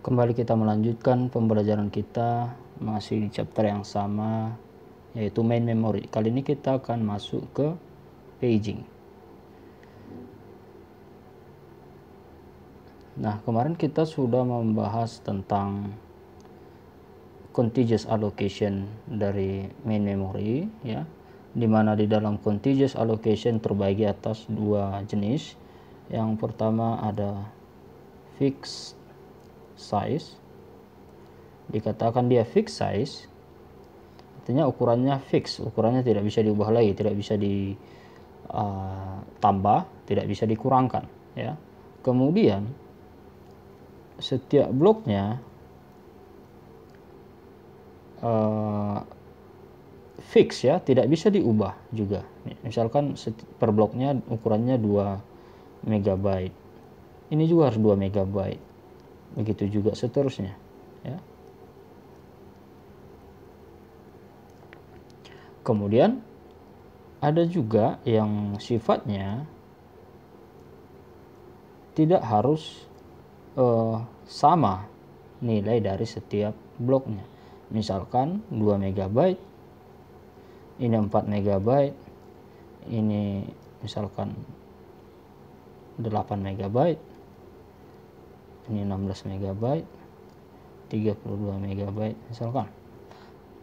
Kembali kita melanjutkan pembelajaran kita masih di chapter yang sama yaitu main memory. Kali ini kita akan masuk ke paging. Nah, kemarin kita sudah membahas tentang contiguous allocation dari main memory ya, di mana di dalam contiguous allocation terbagi atas dua jenis. Yang pertama ada fixed size dikatakan dia fix size artinya ukurannya fix ukurannya tidak bisa diubah lagi tidak bisa ditambah uh, tidak bisa dikurangkan ya kemudian setiap bloknya uh, fix ya tidak bisa diubah juga misalkan per bloknya ukurannya 2 megabyte ini juga harus 2 megabyte begitu juga seterusnya ya kemudian ada juga yang sifatnya tidak harus uh, sama nilai dari setiap bloknya misalkan 2 MB ini 4 MB ini misalkan 8 MB ini 16 MB 32 MB misalkan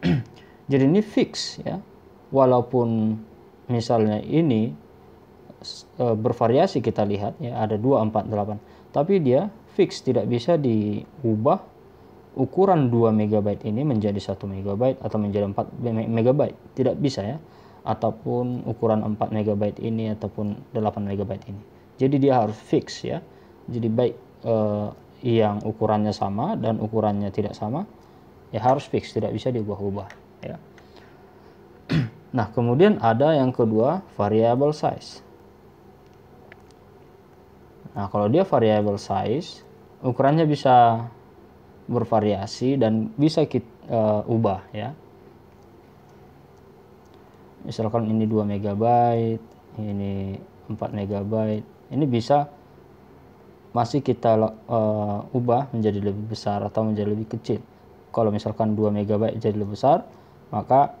jadi ini fix ya walaupun misalnya ini e, bervariasi kita lihat ya ada 248 tapi dia fix tidak bisa diubah ukuran 2 MB ini menjadi 1 MB atau menjadi 4 MB tidak bisa ya ataupun ukuran 4 MB ini ataupun 8 MB ini jadi dia harus fix ya jadi baik uh, yang ukurannya sama dan ukurannya tidak sama ya harus fix tidak bisa diubah-ubah ya nah kemudian ada yang kedua variable size nah kalau dia variable size ukurannya bisa bervariasi dan bisa kita uh, eh, ubah ya misalkan ini 2 megabyte ini 4 megabyte ini bisa masih kita uh, ubah menjadi lebih besar atau menjadi lebih kecil. Kalau misalkan 2 MB jadi lebih besar, maka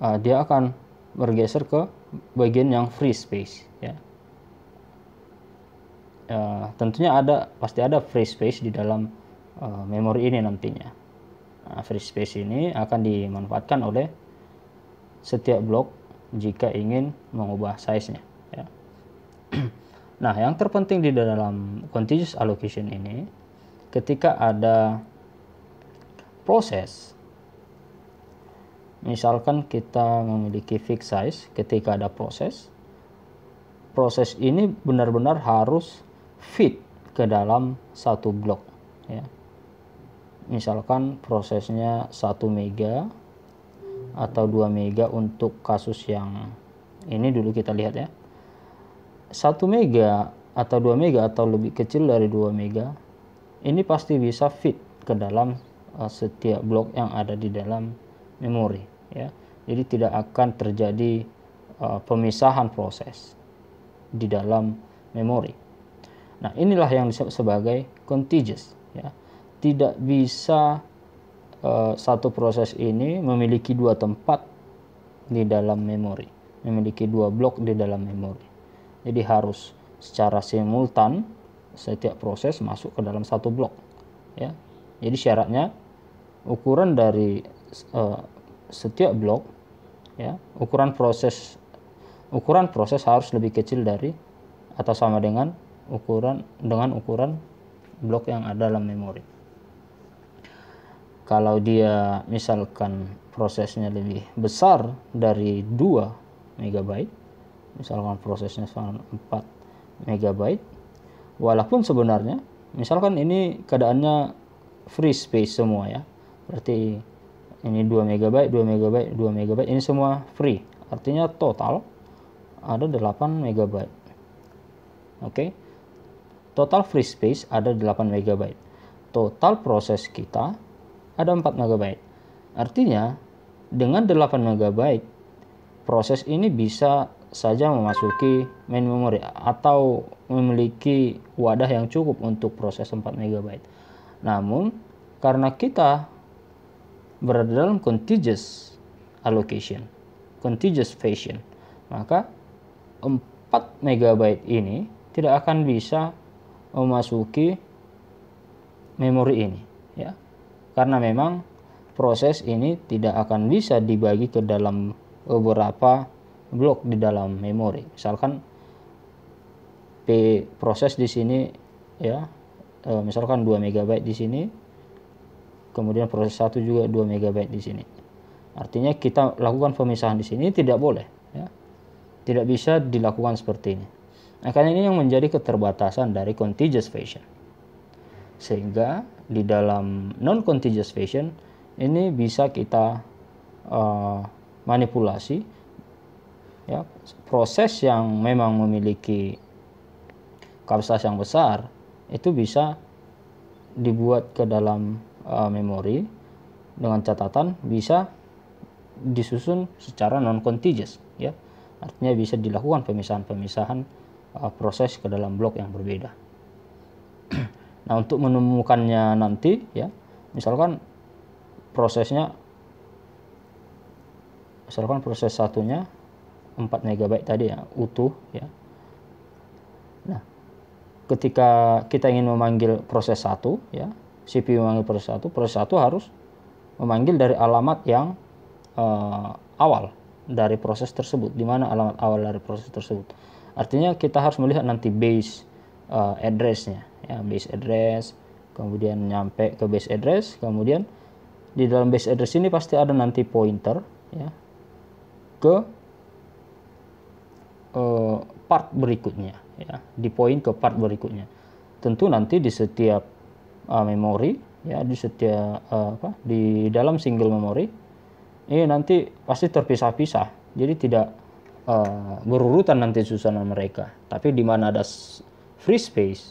uh, dia akan bergeser ke bagian yang free space ya. Uh, tentunya ada pasti ada free space di dalam uh, memori ini nantinya. Nah, free space ini akan dimanfaatkan oleh setiap blok jika ingin mengubah size-nya ya. Nah, yang terpenting di dalam continuous allocation ini, ketika ada proses, misalkan kita memiliki fixed size, ketika ada proses, proses ini benar-benar harus fit ke dalam satu blok. Ya. Misalkan prosesnya 1 mega atau 2 mega untuk kasus yang ini dulu kita lihat ya 1 mega atau 2 mega atau lebih kecil dari 2 mega ini pasti bisa fit ke dalam uh, setiap blok yang ada di dalam memori ya. Jadi tidak akan terjadi uh, pemisahan proses di dalam memori. Nah, inilah yang disebut sebagai contiguous ya. Tidak bisa uh, satu proses ini memiliki dua tempat di dalam memori, memiliki dua blok di dalam memori. Jadi harus secara simultan setiap proses masuk ke dalam satu blok. Ya. Jadi syaratnya ukuran dari uh, setiap blok ya, ukuran proses ukuran proses harus lebih kecil dari atau sama dengan ukuran dengan ukuran blok yang ada dalam memori. Kalau dia misalkan prosesnya lebih besar dari 2 megabyte misalkan prosesnya 4 MB walaupun sebenarnya misalkan ini keadaannya free space semua ya berarti ini 2 MB, 2 MB, 2 MB ini semua free artinya total ada 8 MB oke okay? total free space ada 8 MB total proses kita ada 4 MB artinya dengan 8 MB proses ini bisa saja memasuki main memory atau memiliki wadah yang cukup untuk proses 4 MB. Namun, karena kita berada dalam contiguous allocation, contiguous fashion, maka 4 MB ini tidak akan bisa memasuki memori ini, ya. Karena memang proses ini tidak akan bisa dibagi ke dalam beberapa blok di dalam memori. Misalkan P proses di sini ya e, misalkan 2 MB di sini kemudian proses 1 juga 2 MB di sini. Artinya kita lakukan pemisahan di sini tidak boleh ya. Tidak bisa dilakukan seperti ini. Nah, karena ini yang menjadi keterbatasan dari contiguous fashion. Sehingga di dalam non contiguous fashion ini bisa kita uh, manipulasi ya proses yang memang memiliki kapasitas yang besar itu bisa dibuat ke dalam uh, memori dengan catatan bisa disusun secara non contiguous ya artinya bisa dilakukan pemisahan-pemisahan uh, proses ke dalam blok yang berbeda nah untuk menemukannya nanti ya misalkan prosesnya misalkan proses satunya 4 MB tadi ya utuh ya. Nah, ketika kita ingin memanggil proses 1 ya, CPU memanggil proses 1, proses 1 harus memanggil dari alamat yang uh, awal dari proses tersebut, di mana alamat awal dari proses tersebut. Artinya kita harus melihat nanti base uh, addressnya, ya base address, kemudian nyampe ke base address, kemudian di dalam base address ini pasti ada nanti pointer, ya, ke Eh, part berikutnya ya di poin ke part berikutnya tentu nanti di setiap uh, memori ya di setiap uh, apa di dalam single memori ini nanti pasti terpisah-pisah jadi tidak uh, berurutan nanti susunan mereka tapi di mana ada free space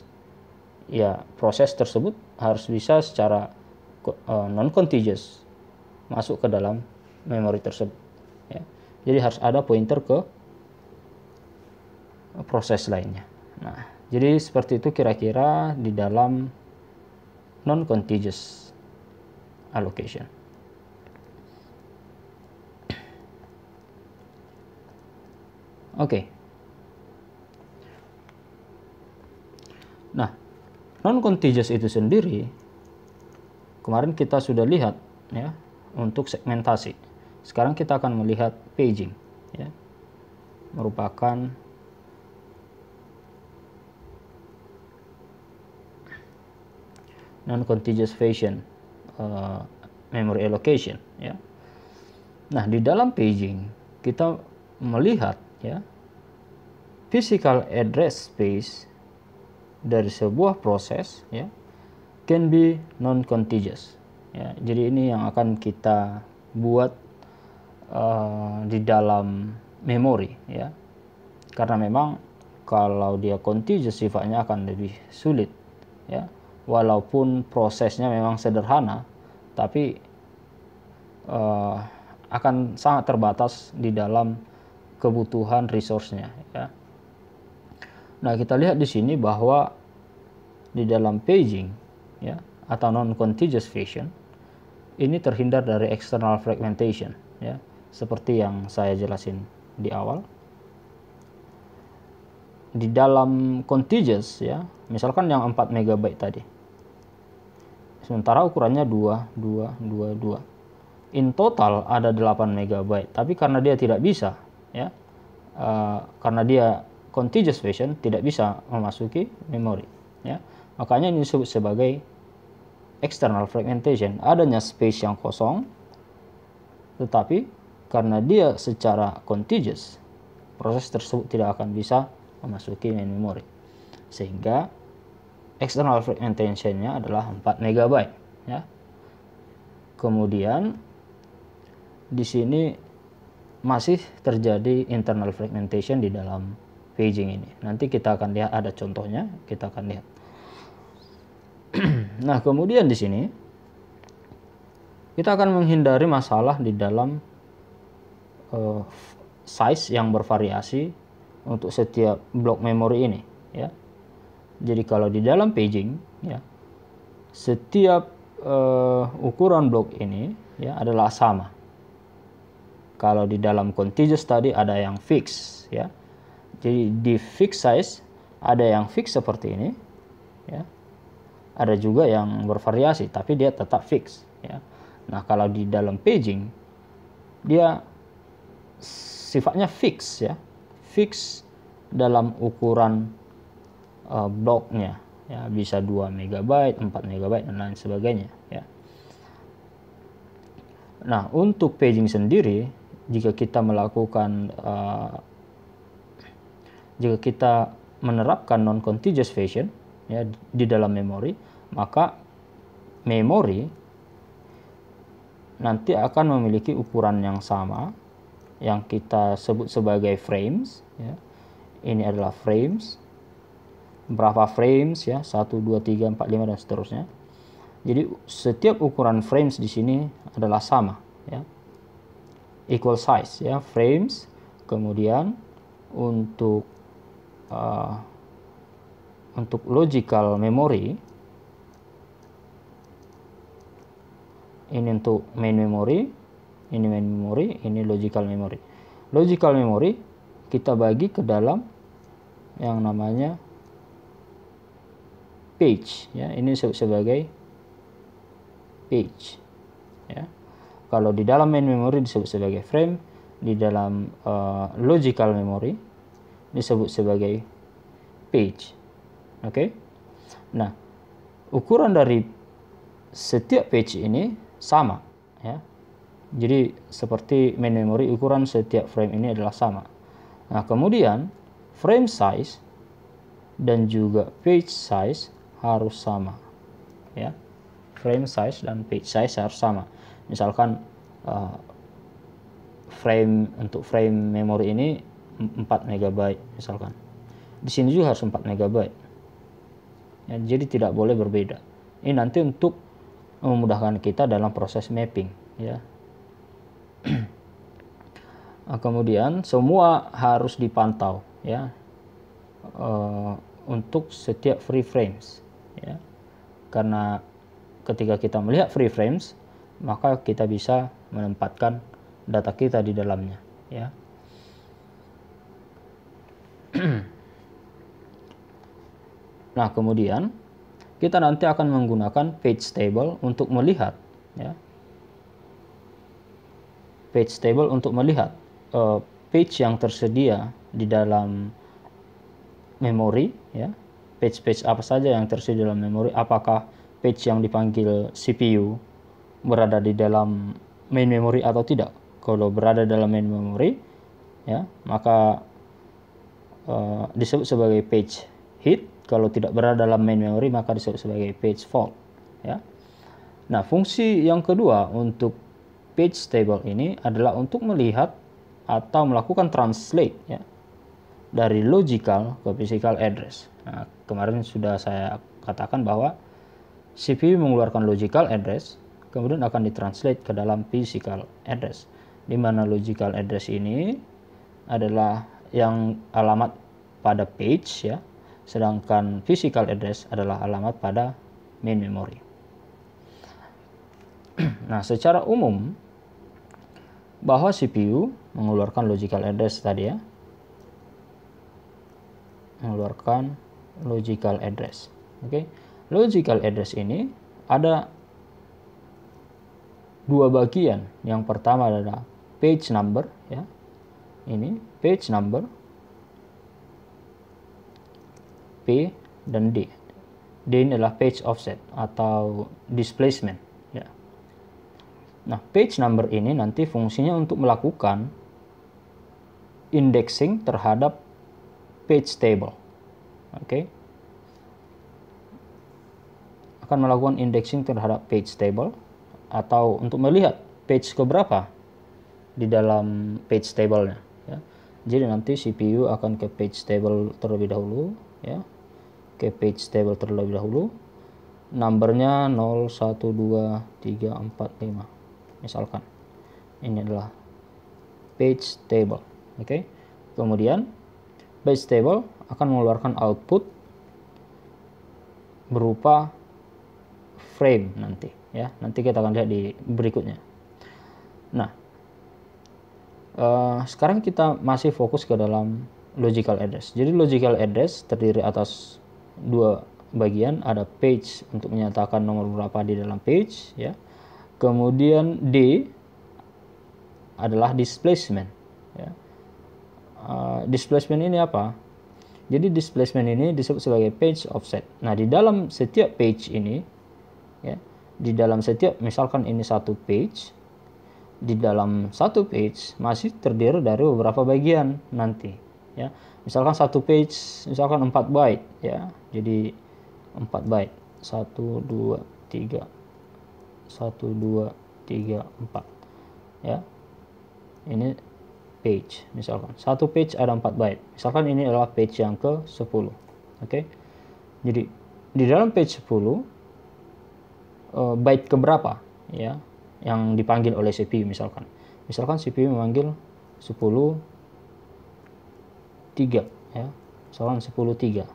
ya proses tersebut harus bisa secara uh, non contiguous masuk ke dalam memori tersebut ya. jadi harus ada pointer ke proses lainnya. Nah, jadi seperti itu kira-kira di dalam non-contiguous allocation. Oke. Okay. Nah, non-contiguous itu sendiri kemarin kita sudah lihat ya untuk segmentasi. Sekarang kita akan melihat paging ya. Merupakan non-contiguous fashion uh, memory allocation ya. Nah, di dalam paging kita melihat ya physical address space dari sebuah proses ya can be non-contiguous ya. Jadi ini yang akan kita buat uh, di dalam memori ya. Karena memang kalau dia contiguous sifatnya akan lebih sulit ya walaupun prosesnya memang sederhana, tapi uh, akan sangat terbatas di dalam kebutuhan resource-nya. Ya. Nah, kita lihat di sini bahwa di dalam paging ya, atau non-contiguous vision, ini terhindar dari external fragmentation. Ya. Seperti yang saya jelasin di awal. Di dalam contiguous, ya, misalkan yang 4 MB tadi, sementara ukurannya 2, 2, 2, 2. In total ada 8 MB, tapi karena dia tidak bisa, ya, uh, karena dia contiguous version tidak bisa memasuki memori, ya. Makanya ini disebut sebagai external fragmentation. Adanya space yang kosong, tetapi karena dia secara contiguous, proses tersebut tidak akan bisa memasuki memori. Sehingga external fragmentation-nya adalah 4 MB ya. Kemudian di sini masih terjadi internal fragmentation di dalam paging ini. Nanti kita akan lihat ada contohnya, kita akan lihat. nah, kemudian di sini kita akan menghindari masalah di dalam uh, size yang bervariasi untuk setiap blok memori ini, ya. Jadi kalau di dalam paging ya setiap uh, ukuran blok ini ya adalah sama. Kalau di dalam contiguous tadi ada yang fix ya. Jadi di fix size ada yang fix seperti ini ya. Ada juga yang bervariasi tapi dia tetap fix ya. Nah, kalau di dalam paging dia sifatnya fix ya. Fix dalam ukuran uh, bloknya ya bisa 2 MB, 4 MB dan lain sebagainya ya. Nah, untuk paging sendiri jika kita melakukan uh, jika kita menerapkan non contiguous fashion ya di dalam memori, maka memori nanti akan memiliki ukuran yang sama yang kita sebut sebagai frames ya. Ini adalah frames berapa frames ya 1 2 3 4 5 dan seterusnya. Jadi setiap ukuran frames di sini adalah sama ya. Equal size ya frames kemudian untuk uh, untuk logical memory ini untuk main memory ini main memory ini logical memory logical memory kita bagi ke dalam yang namanya page ya ini disebut sebagai page ya kalau di dalam main memory disebut sebagai frame di dalam uh, logical memory disebut sebagai page oke okay? nah ukuran dari setiap page ini sama ya jadi seperti main memory ukuran setiap frame ini adalah sama nah kemudian frame size dan juga page size harus sama ya frame size dan page size harus sama misalkan uh, frame untuk frame memori ini 4 MB misalkan di sini juga harus 4 MB ya, jadi tidak boleh berbeda ini nanti untuk memudahkan kita dalam proses mapping ya Nah, kemudian semua harus dipantau ya uh, untuk setiap free frames ya. Karena ketika kita melihat free frames, maka kita bisa menempatkan data kita di dalamnya, ya. nah, kemudian kita nanti akan menggunakan page table untuk melihat ya. Page table untuk melihat uh, page yang tersedia di dalam memori ya page-page apa saja yang tersedia dalam memori, apakah page yang dipanggil CPU berada di dalam main memory atau tidak. Kalau berada dalam main memory, ya, maka uh, disebut sebagai page hit. Kalau tidak berada dalam main memory, maka disebut sebagai page fault, ya. Nah, fungsi yang kedua untuk page table ini adalah untuk melihat atau melakukan translate ya dari logical ke physical address. Nah, kemarin sudah saya katakan bahwa CPU mengeluarkan logical address, kemudian akan ditranslate ke dalam physical address, di mana logical address ini adalah yang alamat pada page ya, sedangkan physical address adalah alamat pada main memory. Nah, secara umum bahwa CPU mengeluarkan logical address tadi ya, mengeluarkan logical address. Oke, okay? logical address ini ada dua bagian. Yang pertama adalah page number ya. Ini page number P dan D. D ini adalah page offset atau displacement ya. Nah, page number ini nanti fungsinya untuk melakukan indexing terhadap page table oke okay. akan melakukan indexing terhadap page table atau untuk melihat page keberapa di dalam page table-nya ya. jadi nanti CPU akan ke page table terlebih dahulu ya ke page table terlebih dahulu numbernya 012345 misalkan ini adalah page table oke okay? kemudian page table akan mengeluarkan output berupa frame nanti ya nanti kita akan lihat di berikutnya nah uh, sekarang kita masih fokus ke dalam logical address jadi logical address terdiri atas dua bagian ada page untuk menyatakan nomor berapa di dalam page ya kemudian D adalah displacement ya. uh, displacement ini apa jadi displacement ini disebut sebagai page offset. Nah, di dalam setiap page ini ya, di dalam setiap misalkan ini satu page, di dalam satu page masih terdiri dari beberapa bagian nanti ya. Misalkan satu page misalkan 4 byte ya. Jadi 4 byte. satu dua tiga, satu dua tiga empat, ya. Ini page misalkan satu page ada 4 byte misalkan ini adalah page yang ke 10 oke okay? jadi di dalam page 10 uh, eh, byte keberapa ya yang dipanggil oleh CPU misalkan misalkan CPU memanggil 10 3 ya misalkan 10 3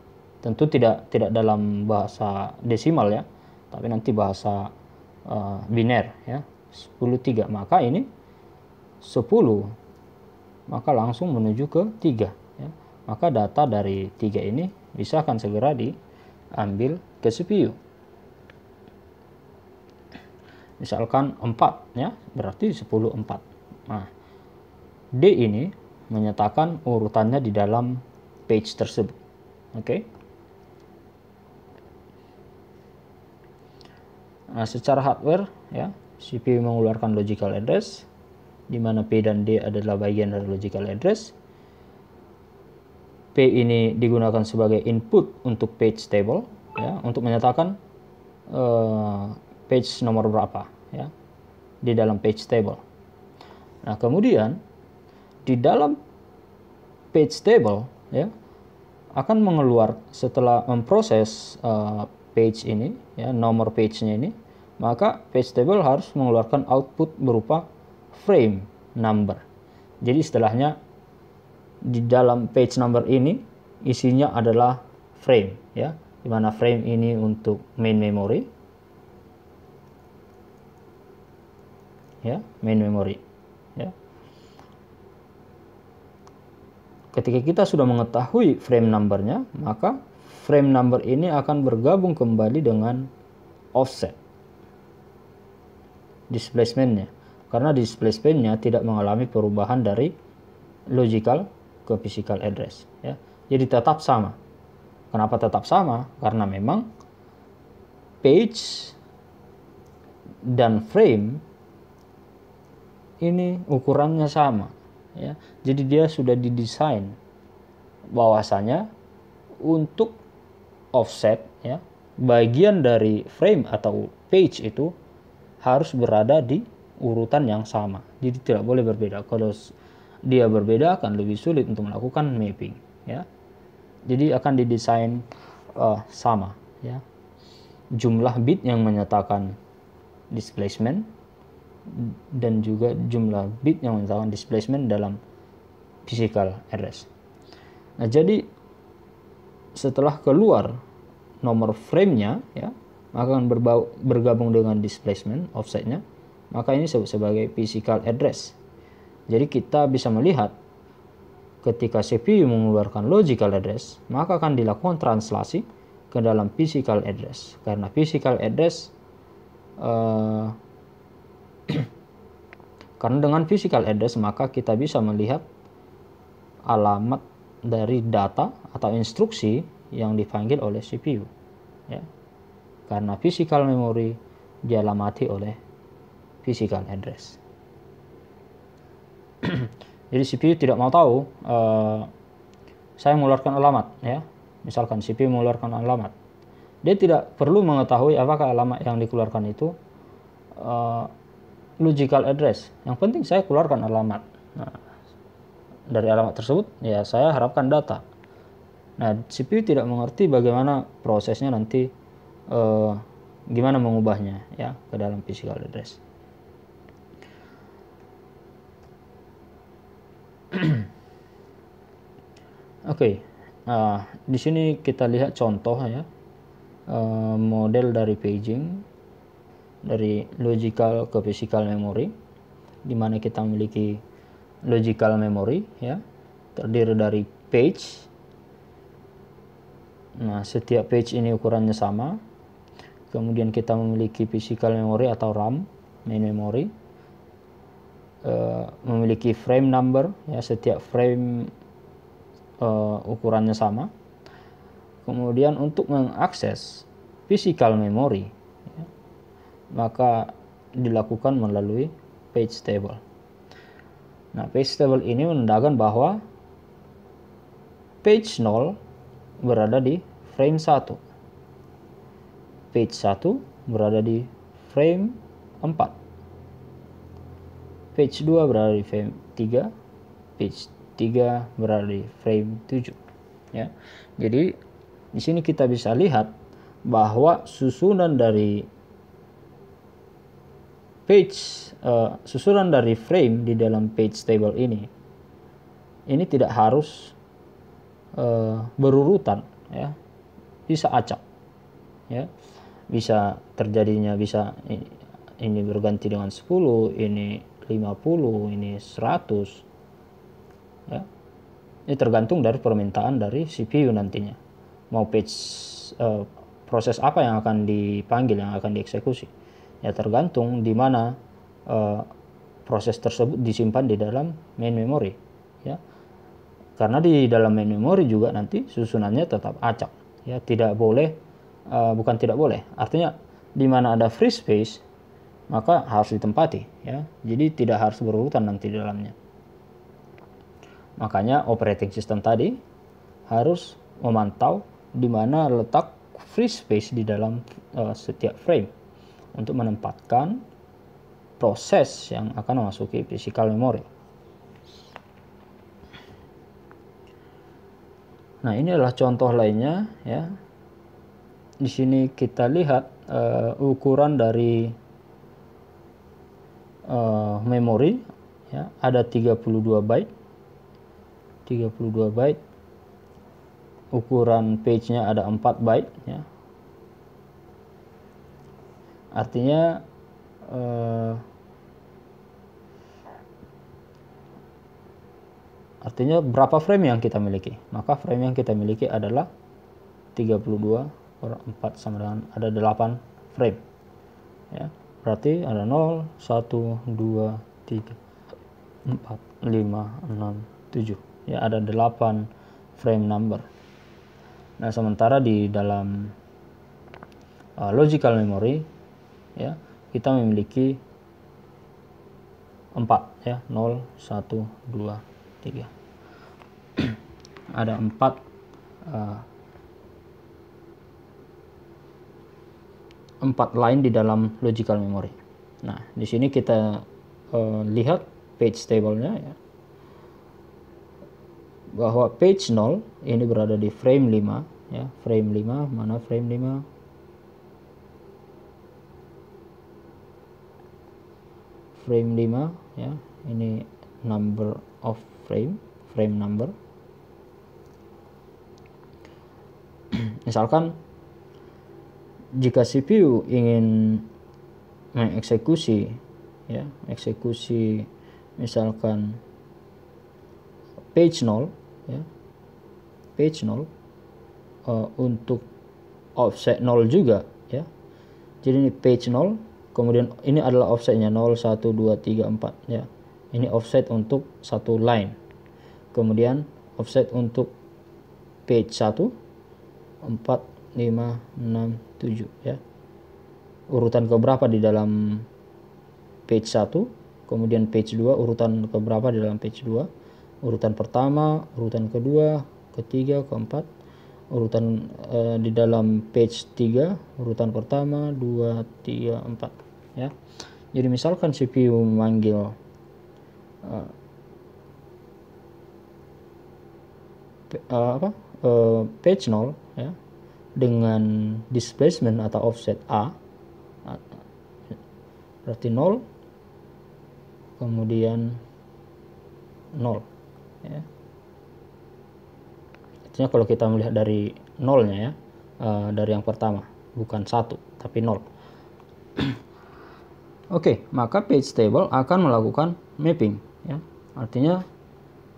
tentu tidak tidak dalam bahasa desimal ya tapi nanti bahasa uh, biner ya 10 3 maka ini 10 maka langsung menuju ke 3 ya. maka data dari 3 ini bisa akan segera diambil ke CPU misalkan 4 ya berarti 10 4 nah D ini menyatakan urutannya di dalam page tersebut oke okay? nah secara hardware ya CPU mengeluarkan logical address di mana P dan D adalah bagian dari logical address. P ini digunakan sebagai input untuk page table, ya, untuk menyatakan uh, page nomor berapa, ya, di dalam page table. Nah, kemudian di dalam page table, ya, akan mengeluarkan setelah memproses uh, page ini, ya, nomor page-nya ini, maka page table harus mengeluarkan output berupa frame number. Jadi setelahnya di dalam page number ini isinya adalah frame ya, di mana frame ini untuk main memory. Ya, main memory. Ya. Ketika kita sudah mengetahui frame numbernya, maka frame number ini akan bergabung kembali dengan offset displacement-nya karena display nya tidak mengalami perubahan dari logical ke physical address ya. Jadi tetap sama. Kenapa tetap sama? Karena memang page dan frame ini ukurannya sama ya. Jadi dia sudah didesain bahwasanya untuk offset ya, bagian dari frame atau page itu harus berada di urutan yang sama. Jadi tidak boleh berbeda. Kalau dia berbeda akan lebih sulit untuk melakukan mapping, ya. Jadi akan didesain uh, sama, ya. Jumlah bit yang menyatakan displacement dan juga jumlah bit yang menyatakan displacement dalam physical address. Nah, jadi setelah keluar nomor framenya ya, akan berbau, bergabung dengan displacement offsetnya maka ini disebut sebagai physical address. Jadi kita bisa melihat ketika CPU mengeluarkan logical address, maka akan dilakukan translasi ke dalam physical address. Karena physical address uh, karena dengan physical address maka kita bisa melihat alamat dari data atau instruksi yang dipanggil oleh CPU. Ya. Karena physical memory dialamati oleh physical address. Jadi CPU tidak mau tahu uh, saya mengeluarkan alamat ya. Misalkan CPU mengeluarkan alamat. Dia tidak perlu mengetahui apakah alamat yang dikeluarkan itu uh, logical address. Yang penting saya keluarkan alamat. Nah, dari alamat tersebut ya saya harapkan data. Nah, CPU tidak mengerti bagaimana prosesnya nanti uh, gimana mengubahnya ya ke dalam physical address. Oke, okay. uh, eh, di sini kita lihat contoh ya uh, model dari paging dari logical ke physical memory, di mana kita memiliki logical memory ya terdiri dari page. Nah, setiap page ini ukurannya sama. Kemudian kita memiliki physical memory atau RAM, main memory Eh, memiliki frame number ya setiap frame uh, ukurannya sama kemudian untuk mengakses physical memory ya, maka dilakukan melalui page table nah page table ini menandakan bahwa page 0 berada di frame 1 page 1 berada di frame 4 page 2 berada di frame 3 page 3 berada di frame 7 ya jadi di sini kita bisa lihat bahwa susunan dari page uh, susunan dari frame di dalam page table ini ini tidak harus uh, berurutan ya bisa acak ya bisa terjadinya bisa ini, ini berganti dengan 10 ini 50 ini 100 ya ini tergantung dari permintaan dari CPU nantinya mau page uh, eh, proses apa yang akan dipanggil yang akan dieksekusi ya tergantung di mana uh, proses tersebut disimpan di dalam main memory ya karena di dalam main memory juga nanti susunannya tetap acak ya tidak boleh uh, bukan tidak boleh artinya di mana ada free space maka harus ditempati ya. Jadi tidak harus berurutan nanti di dalamnya. Makanya operating system tadi harus memantau di mana letak free space di dalam uh, setiap frame untuk menempatkan proses yang akan memasuki physical memory. Nah, ini adalah contoh lainnya ya. Di sini kita lihat uh, ukuran dari uh, memori ya, ada 32 byte 32 byte ukuran page-nya ada 4 byte ya. Artinya uh, artinya berapa frame yang kita miliki? Maka frame yang kita miliki adalah 32 per 4 sama dengan ada 8 frame. Ya berarti ada 0 1 2 3 4 5 6 7 ya ada 8 frame number nah sementara di dalam uh, logical memory ya kita memiliki 4 ya 0 1 2 3 ada 4 uh, empat line di dalam logical memory. Nah, di sini kita uh, lihat page table-nya ya. Bahwa page 0 ini berada di frame 5 ya, frame 5 mana frame 5? frame 5 ya. Ini number of frame, frame number. Misalkan jika CPU ingin mengeksekusi ya eksekusi misalkan page 0 ya page 0 uh, eh, untuk offset 0 juga ya jadi ini page 0 kemudian ini adalah offsetnya 0 1 2 3 4 ya ini offset untuk satu line kemudian offset untuk page 1 4 5 6 7 ya. Urutan keberapa di dalam page 1, kemudian page 2, urutan keberapa di dalam page 2, urutan pertama, urutan kedua, ketiga, keempat, urutan uh, di dalam page 3, urutan pertama, 2, 3, 4 ya. Jadi misalkan CPU memanggil uh, uh, apa? Uh, page 0 ya dengan displacement atau offset A berarti 0 kemudian 0 ya. artinya kalau kita melihat dari nolnya ya eh, dari yang pertama bukan satu tapi nol. Oke, okay, maka page table akan melakukan mapping. Ya. Artinya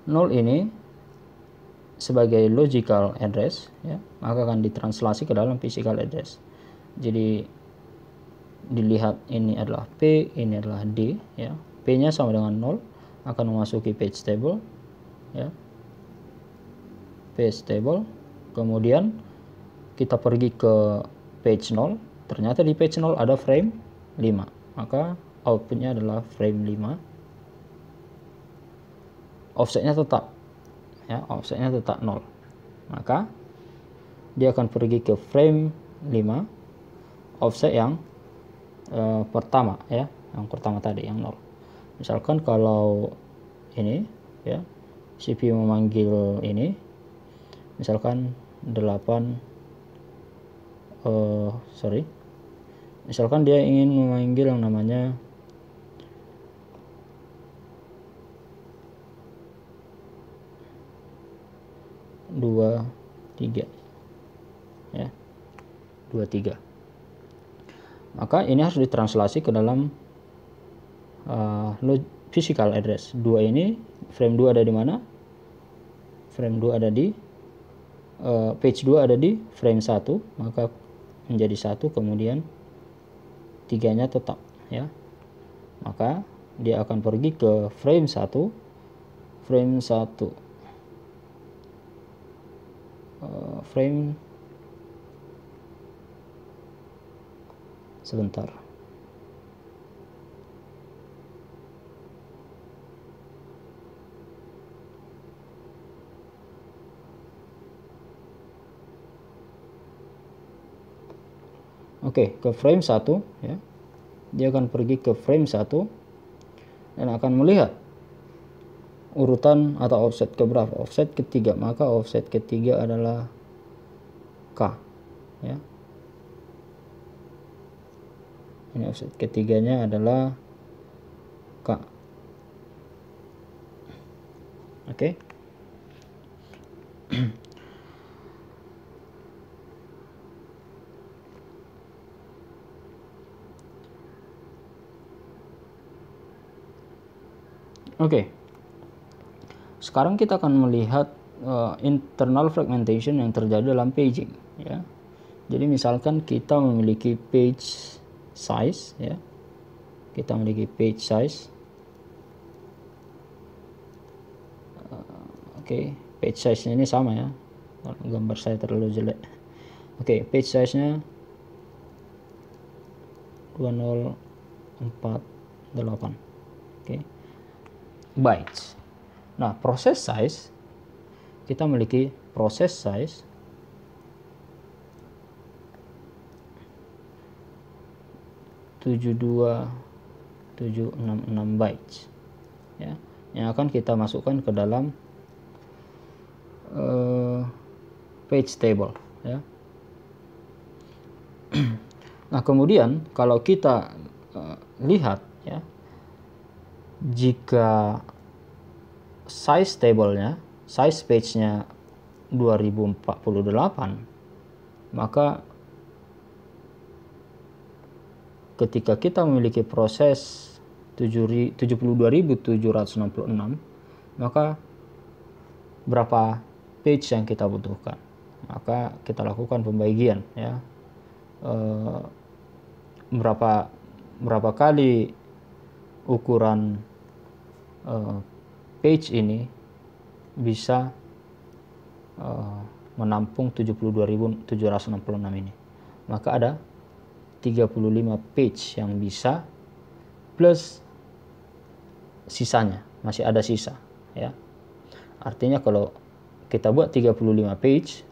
0 ini sebagai logical address, ya maka akan ditranslasi ke dalam physical address jadi dilihat ini adalah P ini adalah D ya P nya sama dengan 0 akan memasuki page table ya page table kemudian kita pergi ke page 0 ternyata di page 0 ada frame 5 maka outputnya adalah frame 5 offsetnya tetap ya offsetnya tetap 0 maka dia akan pergi ke frame 5 offset yang uh, pertama ya yang pertama tadi yang 0 misalkan kalau ini ya CPU memanggil ini misalkan 8 uh, eh, sorry misalkan dia ingin memanggil yang namanya dua tiga ya 23 maka ini harus ditranslasi ke dalam uh, physical address 2 ini frame 2 ada di mana frame 2 ada di uh, page 2 ada di frame 1 maka menjadi 1 kemudian tiganya tetap ya maka dia akan pergi ke frame 1 frame 1 uh, eh, frame sebentar Oke, ke frame 1 ya. Dia akan pergi ke frame 1 dan akan melihat urutan atau offset ke berapa? Offset ketiga, maka offset ketiga adalah K ya ini offset ketiganya adalah K oke okay. Oke, okay. sekarang kita akan melihat uh, internal fragmentation yang terjadi dalam paging. Ya, jadi misalkan kita memiliki page size ya kita memiliki page size eh, oke okay. page size nya ini sama ya gambar saya terlalu jelek oke okay, page size nya 2048 oke okay. bytes nah proses size kita memiliki proses size 766 bytes ya yang akan kita masukkan ke dalam uh, page table ya nah kemudian kalau kita uh, lihat ya jika size tablenya size page-nya 2048 maka ketika kita memiliki proses 72.766 maka berapa page yang kita butuhkan maka kita lakukan pembagian ya e, berapa berapa kali ukuran e, page ini bisa e, menampung 72.766 ini maka ada 35 page yang bisa plus sisanya masih ada sisa ya artinya kalau kita buat 35 page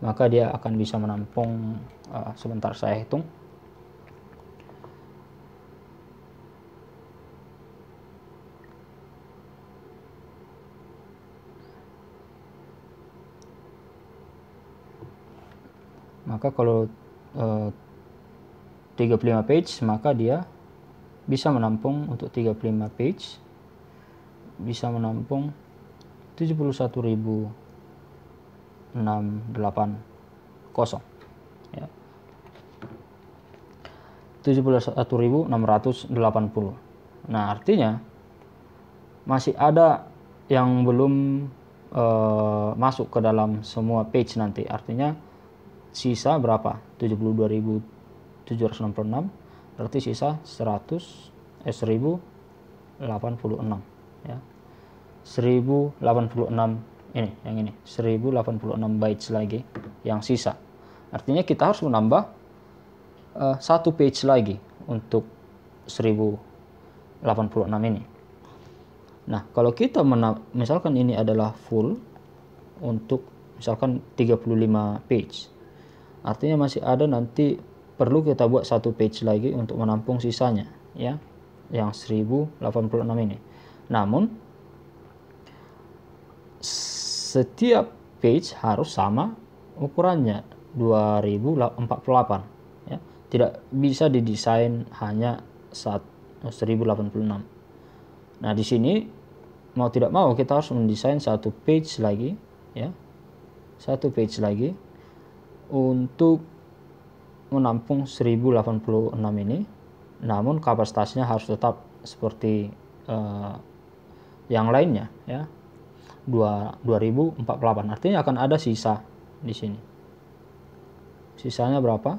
maka dia akan bisa menampung uh, sebentar saya hitung maka kalau uh, 35 page maka dia bisa menampung untuk 35 page bisa menampung 71.680 ya. 71.680 nah artinya masih ada yang belum uh, masuk ke dalam semua page nanti artinya sisa berapa 766 berarti sisa 100 eh 1086 ya 1086 ini yang ini 1086 bytes lagi yang sisa artinya kita harus menambah uh, satu page lagi untuk 1086 ini nah kalau kita misalkan ini adalah full untuk misalkan 35 page artinya masih ada nanti perlu kita buat satu page lagi untuk menampung sisanya ya yang 1086 ini namun setiap page harus sama ukurannya 2048 ya tidak bisa didesain hanya saat 1086 nah di sini mau tidak mau kita harus mendesain satu page lagi ya satu page lagi untuk menampung 1086 ini, namun kapasitasnya harus tetap seperti uh, yang lainnya ya. 2, 2048 artinya akan ada sisa di sini. Sisanya berapa?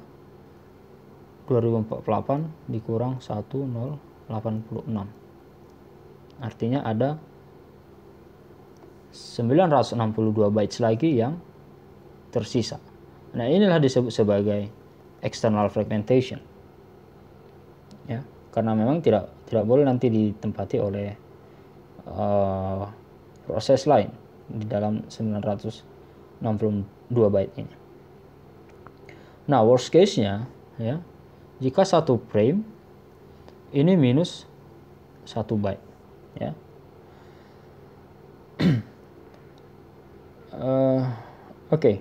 2048 dikurang 1086. Artinya ada 962 bytes lagi yang tersisa. Nah, inilah disebut sebagai external fragmentation ya karena memang tidak tidak boleh nanti ditempati oleh uh, proses lain di dalam 962 byte ini nah worst case nya ya jika satu frame ini minus satu byte ya uh, oke okay.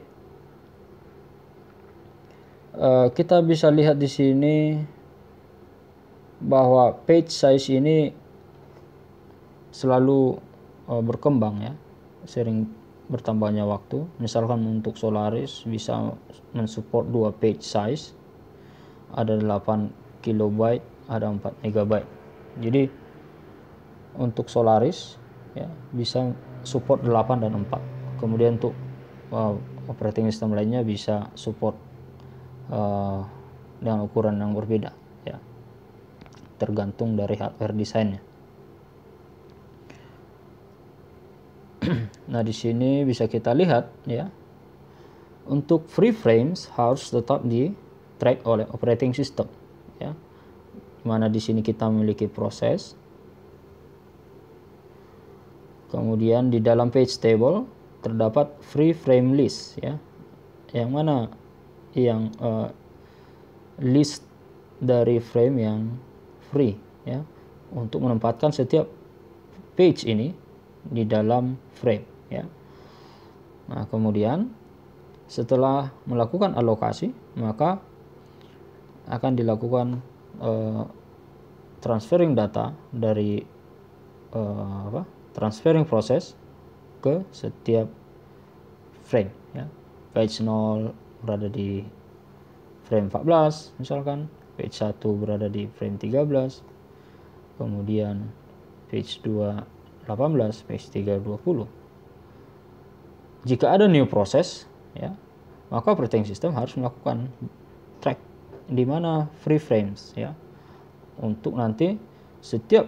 Eh, kita bisa lihat di sini bahwa page size ini selalu uh, berkembang ya sering bertambahnya waktu misalkan untuk Solaris bisa mensupport dua page size ada 8 kilobyte ada 4 megabyte jadi untuk Solaris ya bisa support 8 dan 4 kemudian untuk uh, operating system lainnya bisa support uh, dengan ukuran yang berbeda ya tergantung dari hardware desainnya nah di sini bisa kita lihat ya untuk free frames harus tetap di track oleh operating system ya mana di sini kita memiliki proses kemudian di dalam page table terdapat free frame list ya yang mana yang uh, list dari frame yang free ya untuk menempatkan setiap page ini di dalam frame ya. Nah, kemudian setelah melakukan alokasi, maka akan dilakukan uh, transferring data dari uh, apa? transferring proses ke setiap frame ya. Page 0, berada di frame 14 misalkan page 1 berada di frame 13 kemudian page 2 18 page 3 20 jika ada new process ya maka operating system harus melakukan track di mana free frames ya untuk nanti setiap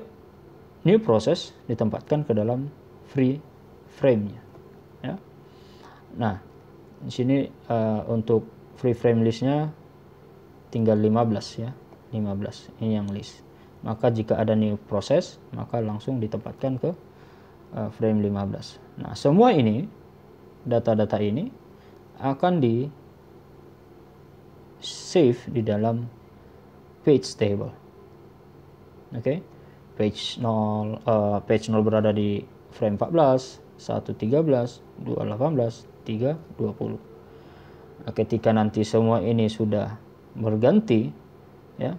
new process ditempatkan ke dalam free frame-nya ya. Nah, di sini uh, untuk free frame listnya tinggal 15 ya 15 ini yang list maka jika ada new proses maka langsung ditempatkan ke uh, frame 15 nah semua ini data-data ini akan di save di dalam page table oke okay? page 0 uh, eh, page 0 berada di frame 14 1 13 2 18 3.20 nah, ketika nanti semua ini sudah berganti ya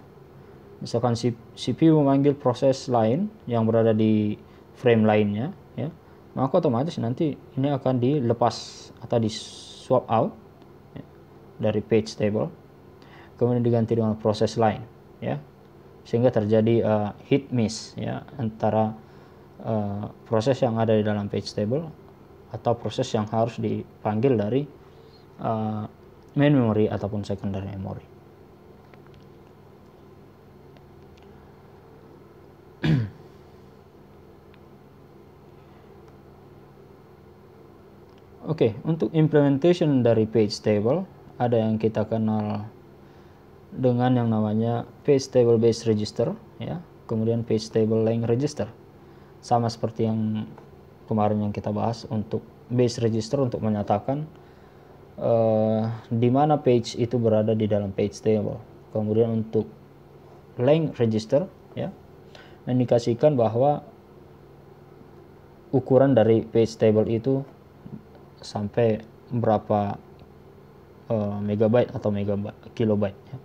misalkan CPU memanggil proses lain yang berada di frame lainnya ya maka otomatis nanti ini akan dilepas atau di swap out ya, dari page table kemudian diganti dengan proses lain ya sehingga terjadi uh, hit miss ya antara uh, proses yang ada di dalam page table atau proses yang harus dipanggil dari uh, main memory ataupun secondary memory. Oke, okay, untuk implementation dari page table ada yang kita kenal dengan yang namanya page table based register ya, kemudian page table length register. Sama seperti yang kemarin yang kita bahas untuk base register untuk menyatakan uh, di mana page itu berada di dalam page table. Kemudian untuk length register ya mengindikasikan bahwa ukuran dari page table itu sampai berapa uh, megabyte atau megabyte kilobyte ya.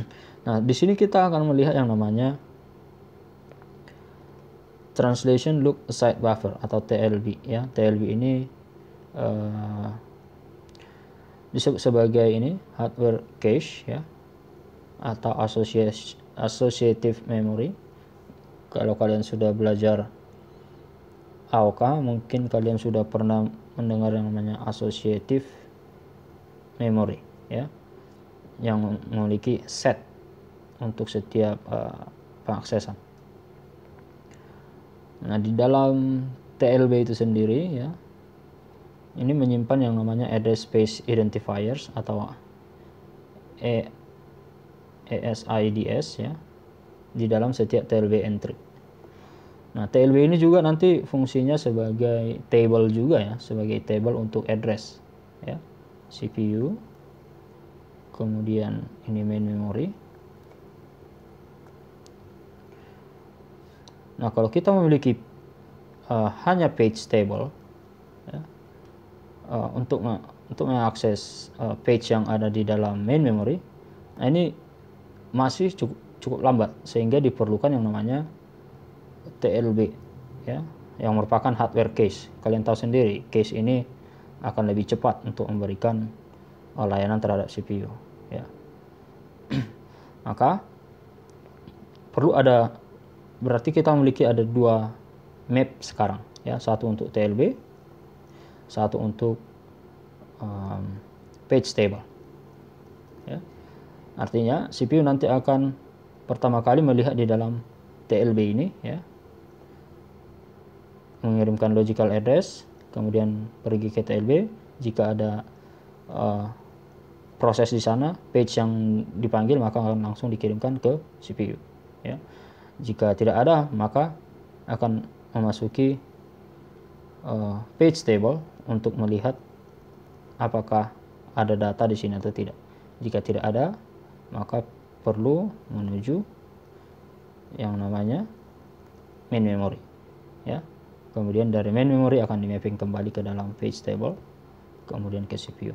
Nah, di sini kita akan melihat yang namanya Translation Look Aside Buffer atau TLB ya. TLB ini uh, disebut sebagai ini hardware cache ya atau associative memory. Kalau kalian sudah belajar AOK, mungkin kalian sudah pernah mendengar yang namanya associative memory ya yang memiliki set untuk setiap uh, pengaksesan. Nah, di dalam TLB itu sendiri ya. Ini menyimpan yang namanya address space identifiers atau e ESIDS ya di dalam setiap TLB entry. Nah, TLB ini juga nanti fungsinya sebagai table juga ya, sebagai table untuk address ya. CPU kemudian ini main memory Nah, kalau kita memiliki uh, hanya page table ya, uh, untuk untuk mengakses uh, page yang ada di dalam main memory, nah ini masih cukup cukup lambat sehingga diperlukan yang namanya TLB ya yang merupakan hardware case. Kalian tahu sendiri, case ini akan lebih cepat untuk memberikan uh, layanan terhadap CPU ya. Maka perlu ada berarti kita memiliki ada dua map sekarang ya satu untuk TLB satu untuk um, page table ya. artinya CPU nanti akan pertama kali melihat di dalam TLB ini ya mengirimkan logical address kemudian pergi ke TLB jika ada uh, proses di sana page yang dipanggil maka akan langsung dikirimkan ke CPU ya jika tidak ada, maka akan memasuki uh, page table untuk melihat apakah ada data di sini atau tidak. Jika tidak ada, maka perlu menuju yang namanya main memory. Ya. Kemudian dari main memory akan di mapping kembali ke dalam page table, kemudian ke CPU.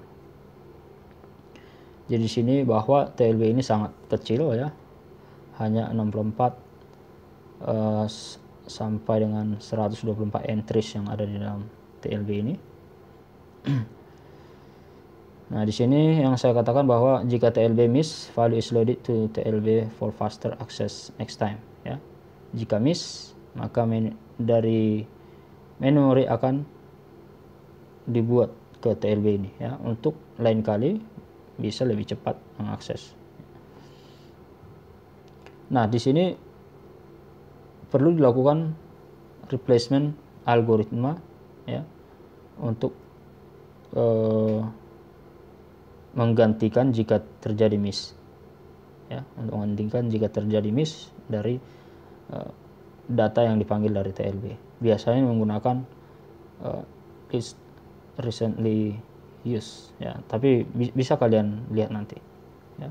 Jadi di sini bahwa TLB ini sangat kecil ya. Hanya 64 Eh, sampai dengan 124 entries yang ada di dalam TLB ini. Nah, di sini yang saya katakan bahwa jika TLB miss, value is loaded to TLB for faster access next time, ya. Jika miss, maka menu, dari memory akan dibuat ke TLB ini ya untuk lain kali bisa lebih cepat mengakses. Nah, di sini perlu dilakukan replacement algoritma ya untuk eh, menggantikan jika terjadi miss ya untuk menggantikan jika terjadi miss dari eh, data yang dipanggil dari TLB biasanya menggunakan eh, list recently used ya tapi bisa kalian lihat nanti ya.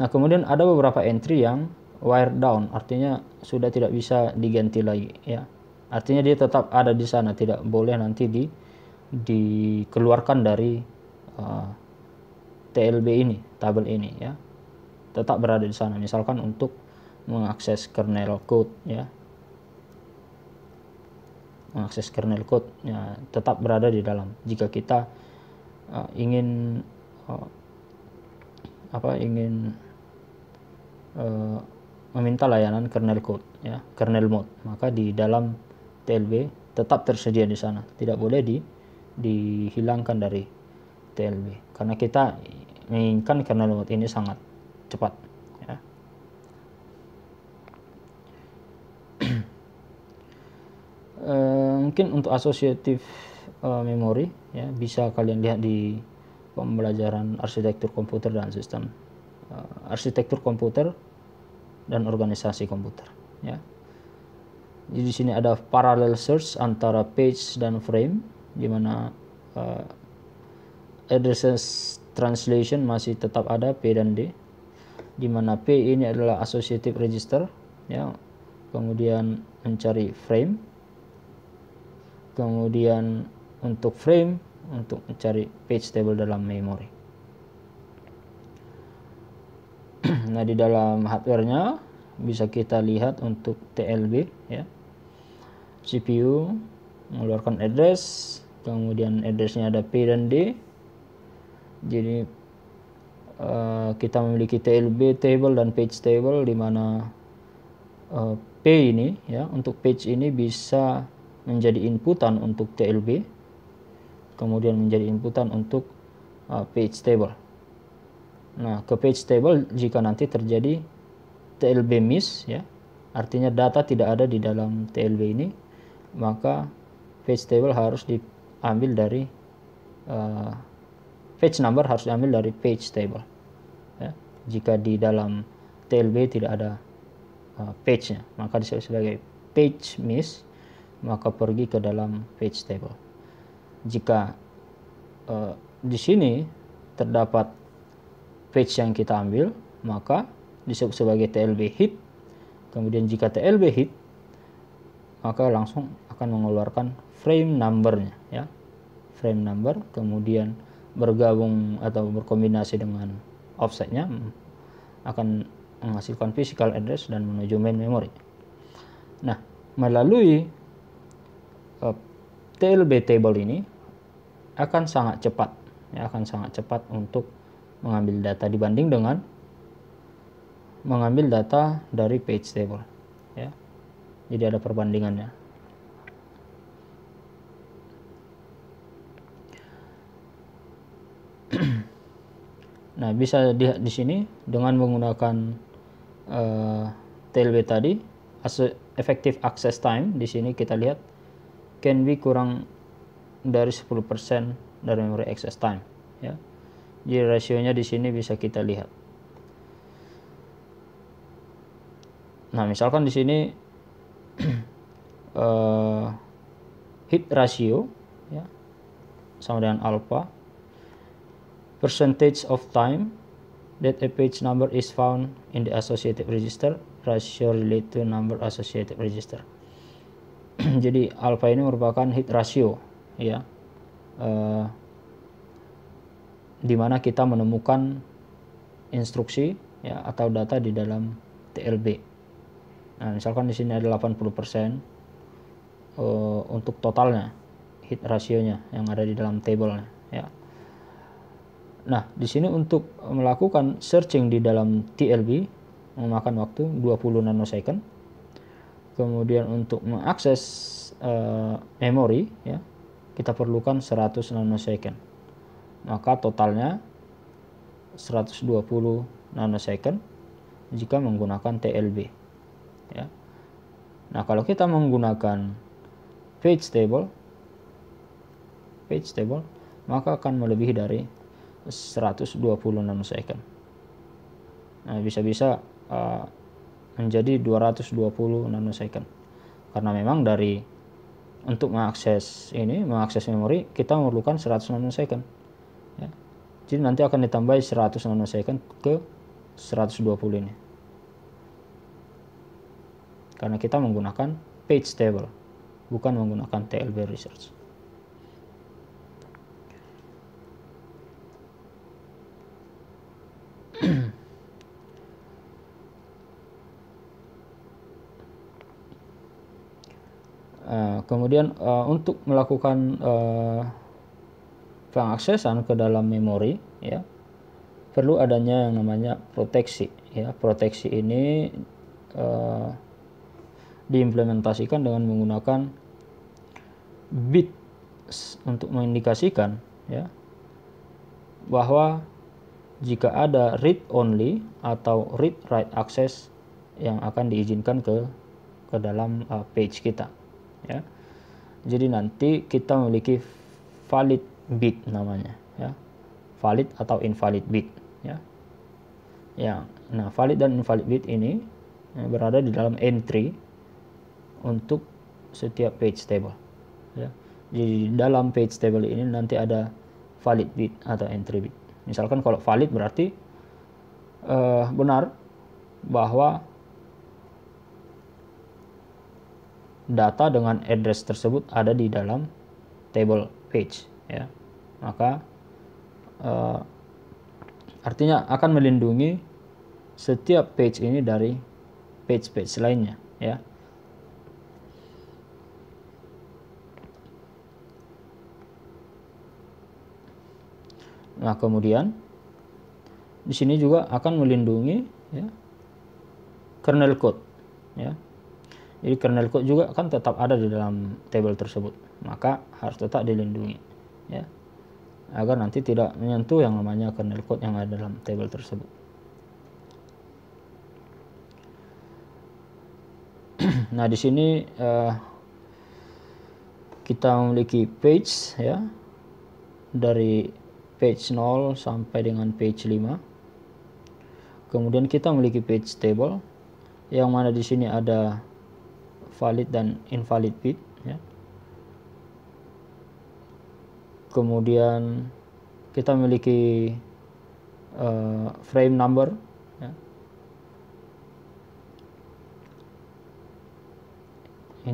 nah kemudian ada beberapa entry yang wire down artinya sudah tidak bisa diganti lagi ya artinya dia tetap ada di sana tidak boleh nanti di dikeluarkan dari uh, eh, TLB ini tabel ini ya tetap berada di sana misalkan untuk mengakses kernel code ya mengakses kernel code ya, tetap berada di dalam jika kita uh, ingin uh, apa ingin meminta layanan kernel code ya kernel mode maka di dalam TLB tetap tersedia di sana tidak boleh di dihilangkan dari TLB karena kita menginginkan kernel mode ini sangat cepat ya. e, mungkin untuk asosiatif e, eh, memori ya bisa kalian lihat di pembelajaran arsitektur komputer dan sistem eh, arsitektur komputer dan organisasi komputer. Ya. Jadi di sini ada parallel search antara page dan frame, di mana uh, addresses translation masih tetap ada P dan D, di mana P ini adalah associative register, ya. kemudian mencari frame, kemudian untuk frame untuk mencari page table dalam memori. nah di dalam hardwarenya bisa kita lihat untuk TLB ya CPU mengeluarkan address kemudian addressnya ada P dan D jadi uh, kita memiliki TLB table dan page table di mana uh, P ini ya untuk page ini bisa menjadi inputan untuk TLB kemudian menjadi inputan untuk uh, page table Nah, ke page table jika nanti terjadi TLB miss ya. Artinya data tidak ada di dalam TLB ini, maka page table harus diambil dari uh, page number harus diambil dari page table. Ya. Jika di dalam TLB tidak ada uh, page-nya, maka disebut sebagai page miss, maka pergi ke dalam page table. Jika uh, di sini terdapat page yang kita ambil, maka disebut sebagai TLB hit. Kemudian jika TLB hit, maka langsung akan mengeluarkan frame numbernya ya. Frame number kemudian bergabung atau berkombinasi dengan offsetnya akan menghasilkan physical address dan menuju main memory. Nah, melalui uh, eh, TLB table ini akan sangat cepat ya akan sangat cepat untuk mengambil data dibanding dengan mengambil data dari page table ya jadi ada perbandingannya nah bisa dilihat di sini dengan menggunakan uh, eh, TLB tadi as effective access time di sini kita lihat can be kurang dari 10% dari memory access time ya jadi rasionya di sini bisa kita lihat. Nah, misalkan di sini uh, hit ratio ya sama dengan alpha percentage of time that a page number is found in the associated register ratio relate to number associated register jadi alpha ini merupakan hit ratio ya uh, di mana kita menemukan instruksi ya, atau data di dalam TLB. Nah, misalkan di sini ada 80% uh, eh, untuk totalnya hit rasionya yang ada di dalam table ya. Nah, di sini untuk melakukan searching di dalam TLB memakan waktu 20 nanosecond. Kemudian untuk mengakses uh, memori ya, kita perlukan 100 nanosecond maka totalnya 120 nanosecond jika menggunakan TLB. Ya. Nah, kalau kita menggunakan page table, page table, maka akan melebihi dari 120 nanosecond. Nah, bisa-bisa uh, menjadi 220 nanosecond. Karena memang dari untuk mengakses ini, mengakses memori, kita memerlukan 100 nanosecond ya. jadi nanti akan ditambah 100 nanosecond ke 120 ini karena kita menggunakan page table bukan menggunakan TLB research eh, kemudian uh, untuk melakukan uh, pengaksesan ke dalam memori ya perlu adanya yang namanya proteksi ya proteksi ini uh, diimplementasikan dengan menggunakan bit untuk mengindikasikan ya bahwa jika ada read only atau read write access yang akan diizinkan ke ke dalam uh, page kita ya jadi nanti kita memiliki valid bid namanya ya valid atau invalid bit ya ya nah valid dan invalid bit ini eh, berada di dalam entry untuk setiap page table ya di dalam page table ini nanti ada valid bit atau entry bit misalkan kalau valid berarti uh, benar bahwa data dengan address tersebut ada di dalam table page ya maka uh, artinya akan melindungi setiap page ini dari page-page lainnya ya nah kemudian di sini juga akan melindungi ya, kernel code ya jadi kernel code juga akan tetap ada di dalam table tersebut maka harus tetap dilindungi ya agar nanti tidak menyentuh yang namanya kernel code yang ada dalam table tersebut. nah di sini uh, kita memiliki page ya dari page 0 sampai dengan page 5 kemudian kita memiliki page table yang mana di sini ada valid dan invalid bit kemudian kita memiliki uh, frame number ya.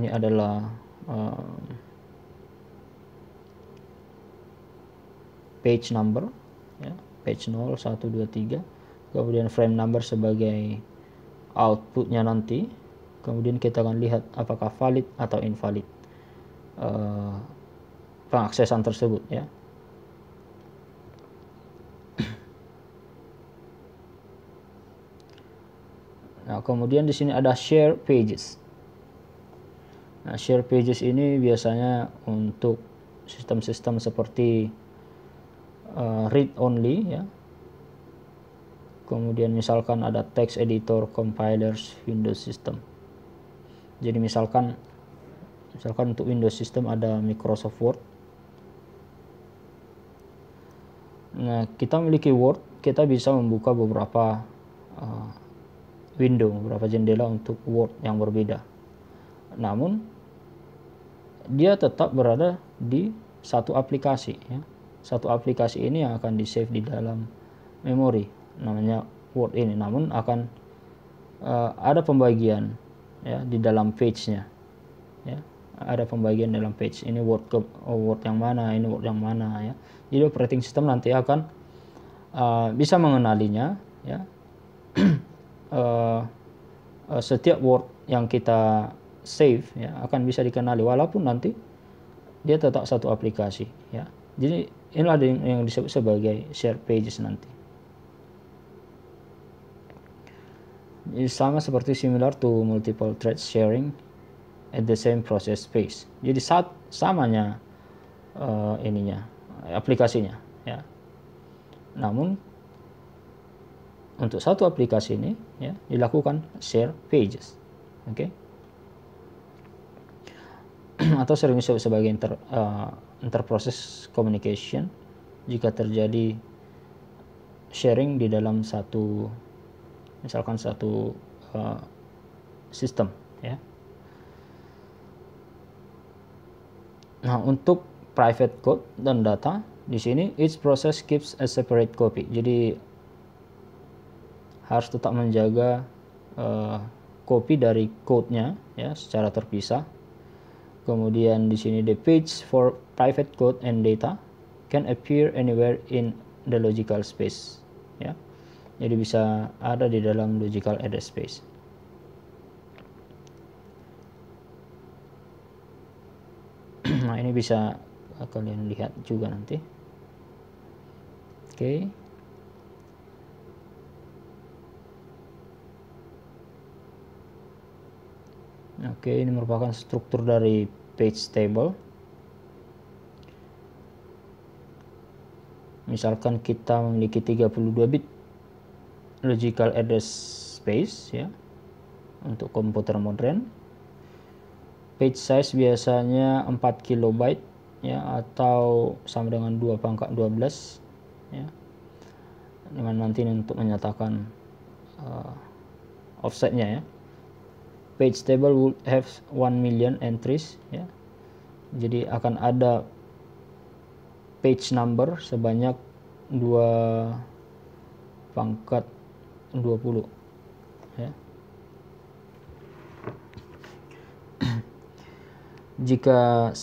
ini adalah uh, page number ya. page 0 1 2 3 kemudian frame number sebagai outputnya nanti kemudian kita akan lihat apakah valid atau invalid uh, pengaksesan tersebut ya. Nah, kemudian di sini ada share pages. Nah, share pages ini biasanya untuk sistem-sistem seperti uh, read only ya. Kemudian misalkan ada text editor, compilers, Windows system. Jadi misalkan misalkan untuk Windows system ada Microsoft Word, Nah, kita memiliki Word, kita bisa membuka beberapa uh, window, beberapa jendela untuk Word yang berbeda. Namun, dia tetap berada di satu aplikasi. Ya. Satu aplikasi ini yang akan di-save di dalam memori, namanya Word ini. Namun, akan uh, ada pembagian ya, di dalam page-nya ada pembagian dalam page ini word ke oh, word yang mana ini word yang mana ya jadi operating system nanti akan uh, bisa mengenalinya ya uh, uh, setiap word yang kita save ya akan bisa dikenali walaupun nanti dia tetap satu aplikasi ya jadi inilah yang, yang disebut sebagai share pages nanti Ini sama seperti similar to multiple thread sharing at the same process space. Jadi saat samanya uh, ininya aplikasinya ya. Namun untuk satu aplikasi ini ya dilakukan share pages. Oke. Okay? atau sering disebut sebagai inter uh, interprocess communication jika terjadi sharing di dalam satu misalkan satu uh, sistem ya Nah, untuk private code dan data di sini each process keeps a separate copy. Jadi harus tetap menjaga uh, copy dari code-nya ya secara terpisah. Kemudian di sini the page for private code and data can appear anywhere in the logical space ya. Jadi bisa ada di dalam logical address space. Nah, ini bisa eh, kalian lihat juga nanti. Oke. Okay. Oke, ini merupakan struktur dari page table. Misalkan kita memiliki 32 bit logical address space ya untuk komputer modern page size biasanya 4 KB ya atau sama dengan 2 pangkat 12 ya dengan nanti untuk menyatakan uh, offsetnya ya page table would have 1 million entries ya jadi akan ada page number sebanyak 2 pangkat 20 ya jika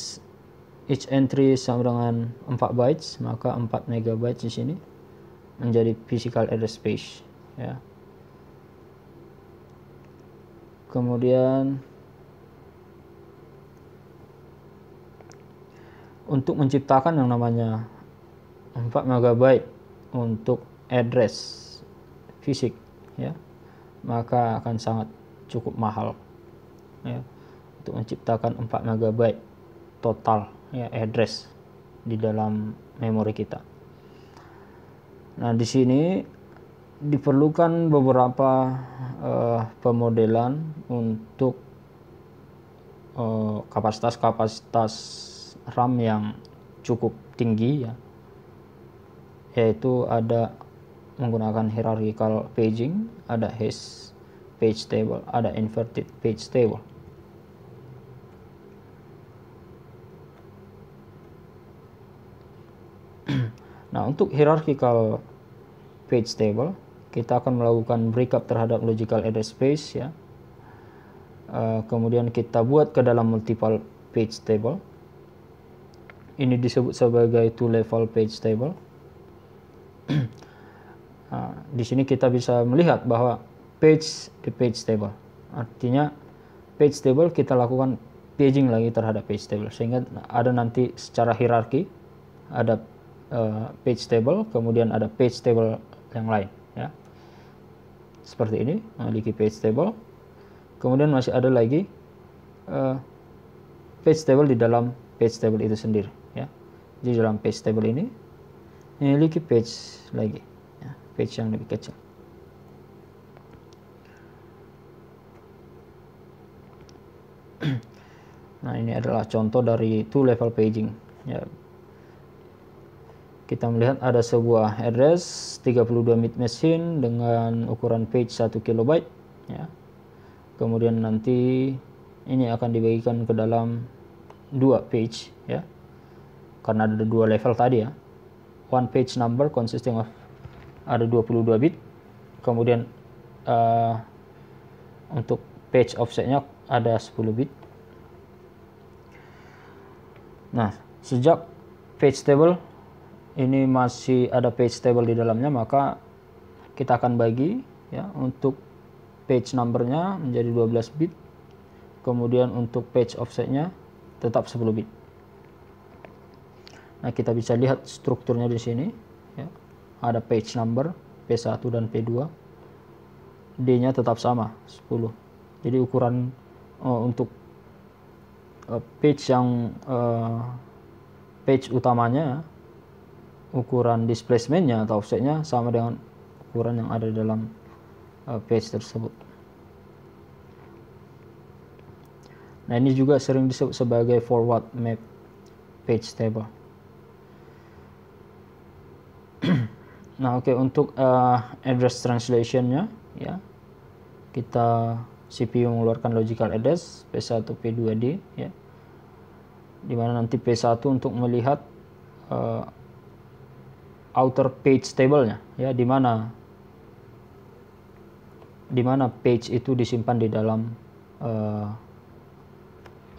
each entry sama dengan 4 bytes maka 4 megabytes di sini menjadi physical address space ya kemudian untuk menciptakan yang namanya 4 megabyte untuk address fisik ya maka akan sangat cukup mahal ya untuk menciptakan 4 MB total ya address di dalam memori kita. Nah, di sini diperlukan beberapa uh, pemodelan untuk eh, kapasitas-kapasitas uh, RAM yang cukup tinggi ya. Yaitu ada menggunakan hierarchical paging, ada hash page table, ada inverted page table. Nah, untuk hierarchical page table, kita akan melakukan breakup terhadap logical address space ya. Uh, kemudian kita buat ke dalam multiple page table. Ini disebut sebagai two level page table. Uh, di sini kita bisa melihat bahwa page di page table. Artinya page table kita lakukan paging lagi terhadap page table sehingga ada nanti secara hierarki ada Eh, page table, kemudian ada page table yang lain. Ya. Seperti ini, memiliki eh, page table. Kemudian masih ada lagi uh, page table di dalam page table itu sendiri. Ya. Jadi dalam page table ini, memiliki page lagi, ya. page yang lebih kecil. Nah, ini adalah contoh dari two level paging. Ya, kita melihat ada sebuah address 32 bit machine dengan ukuran page 1 kilobyte ya. kemudian nanti ini akan dibagikan ke dalam dua page ya karena ada dua level tadi ya one page number consisting of ada 22 bit kemudian uh, untuk page offsetnya ada 10 bit nah sejak page table ini masih ada page table di dalamnya maka kita akan bagi ya untuk page numbernya menjadi 12 bit kemudian untuk page offsetnya tetap 10 bit nah kita bisa lihat strukturnya di sini ya. ada page number P1 dan P2 D nya tetap sama 10 jadi ukuran uh, untuk uh, page yang uh, page utamanya ukuran displacementnya atau offsetnya sama dengan ukuran yang ada dalam eh, page tersebut. Nah ini juga sering disebut sebagai forward map page table. nah oke okay, untuk uh, address translationnya ya kita CPU mengeluarkan logical address P1 P2D ya dimana nanti P1 untuk melihat eh, outer page table-nya ya di mana di mana page itu disimpan di dalam uh,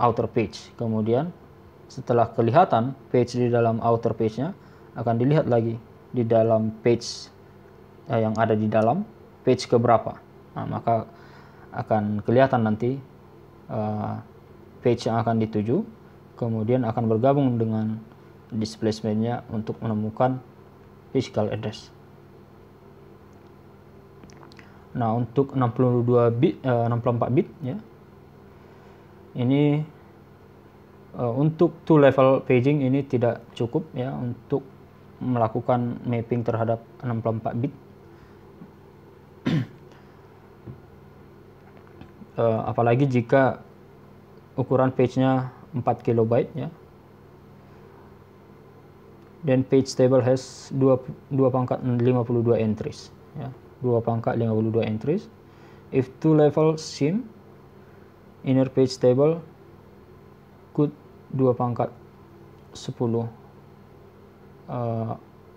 outer page. Kemudian setelah kelihatan page di dalam outer page-nya akan dilihat lagi di dalam page uh, yang ada di dalam page keberapa. Nah, maka akan kelihatan nanti uh, page yang akan dituju, kemudian akan bergabung dengan displacement-nya untuk menemukan physical address. Nah, untuk 62 bit uh, 64 bit ya. Ini uh, untuk two level paging ini tidak cukup ya untuk melakukan mapping terhadap 64 bit. uh, apalagi jika ukuran page-nya 4 kilobyte ya dan page table has 2, 2 pangkat 52 entries ya 2 pangkat 52 entries if two level sim inner page table could 2 pangkat 10 uh, eh,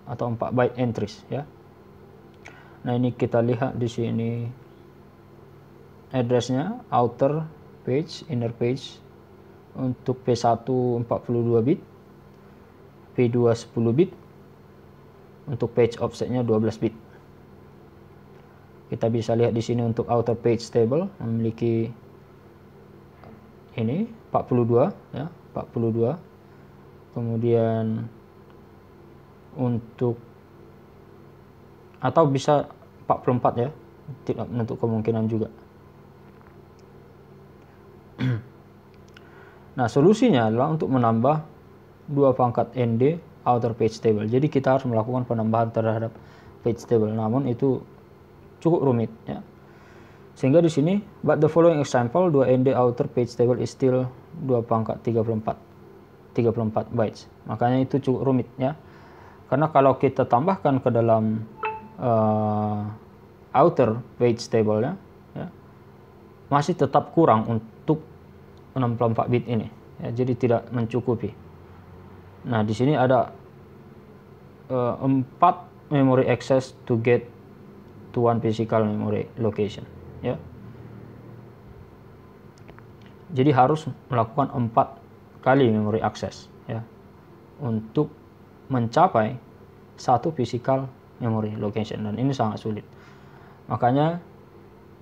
atau 4 byte entries ya nah ini kita lihat di sini addressnya outer page inner page untuk P1 42 bit P2 10 bit untuk page offsetnya 12 bit kita bisa lihat di sini untuk outer page table memiliki ini 42 ya 42 kemudian untuk atau bisa 44 ya tidak menutup kemungkinan juga nah solusinya adalah untuk menambah 2 pangkat nd outer page table. Jadi kita harus melakukan penambahan terhadap page table. Namun itu cukup rumit ya. Sehingga di sini but the following example 2 nd outer page table is still 2 pangkat 34 34 bytes. Makanya itu cukup rumit ya. Karena kalau kita tambahkan ke dalam uh, outer page table ya, ya masih tetap kurang untuk 64 bit ini. Ya, jadi tidak mencukupi. Nah, di sini ada uh, eh, 4 memory access to get to one physical memory location, ya. Jadi harus melakukan 4 kali memory access, ya. Untuk mencapai satu physical memory location dan ini sangat sulit. Makanya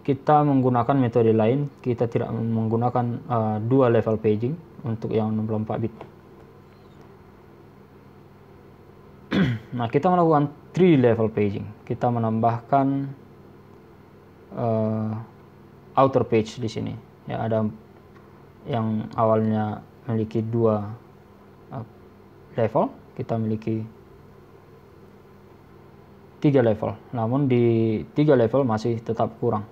kita menggunakan metode lain, kita tidak menggunakan uh, dua level paging untuk yang 64 bit Nah, kita melakukan three level paging. Kita menambahkan uh, outer page di sini. Ya, ada yang awalnya memiliki dua uh, level, kita memiliki tiga level. Namun di tiga level masih tetap kurang.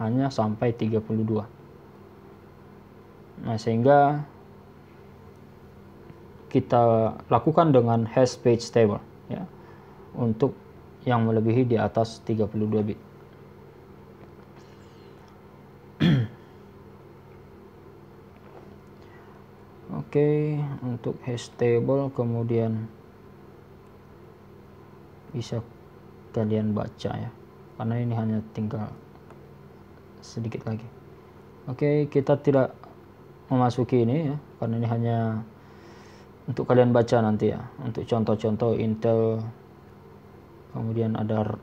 Hanya sampai 32. Nah, sehingga kita lakukan dengan hash page table ya untuk yang melebihi di atas 32 bit. Oke, okay, untuk hash table kemudian bisa kalian baca ya. Karena ini hanya tinggal sedikit lagi. Oke, okay, kita tidak memasuki ini ya, karena ini hanya untuk kalian baca nanti ya untuk contoh-contoh Intel kemudian ada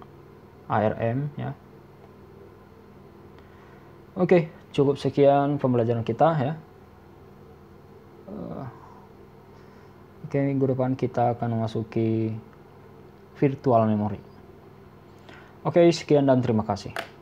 ARM ya oke cukup sekian pembelajaran kita ya eh, oke minggu depan kita akan memasuki virtual memory oke sekian dan terima kasih